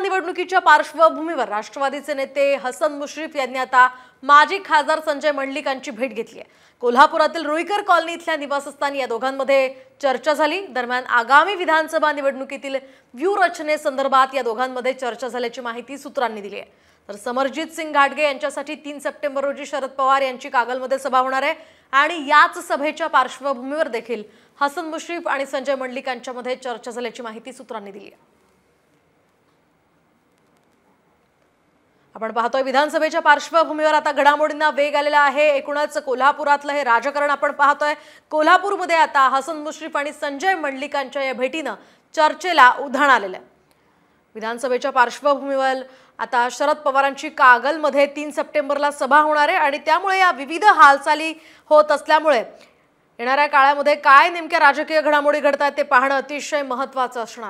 निवडणुकीच्या पार्श्वभूमीवर राष्ट्रवादीचे नेते हसन मुश्रीफ यांनी आता माजी खासदार संजय मंडलिकांची भेट घेतली आहे कोल्हापुरातील रुईकर कॉलनी इथल्या निवासस्थानी या दोघांमध्ये चर्चा झाली दरम्यान आगामी विधानसभा निवडणुकीतील व्यूहरचनेसंदर्भात या दोघांमध्ये चर्चा झाल्याची माहिती सूत्रांनी दिली आहे तर समरजित सिंग घाटगे यांच्यासाठी तीन सप्टेंबर रोजी शरद पवार यांची कागलमध्ये सभा होणार आहे आणि याच सभेच्या पार्श्वभूमीवर देखील हसन मुश्रीफ आणि संजय मंडलिकांच्यामध्ये चर्चा झाल्याची माहिती सूत्रांनी दिली आहे आपण पाहतोय विधानसभेच्या पार्श्वभूमीवर आता घडामोडींना वेग आलेला आहे एकूणच कोल्हापुरातलं हे राजकारण आपण पाहतोय कोल्हापूरमध्ये आता हसन मुश्रीफ आणि संजय मंडलिकांच्या या भेटीनं चर्चेला उधाण आलेलं आहे विधानसभेच्या पार्श्वभूमीवर आता शरद पवारांची कागलमध्ये तीन सप्टेंबरला सभा होणार आहे आणि त्यामुळे या विविध हालचाली होत असल्यामुळे येणाऱ्या काळामध्ये काय नेमक्या राजकीय घडामोडी घडतात ते पाहणं अतिशय महत्त्वाचं असणार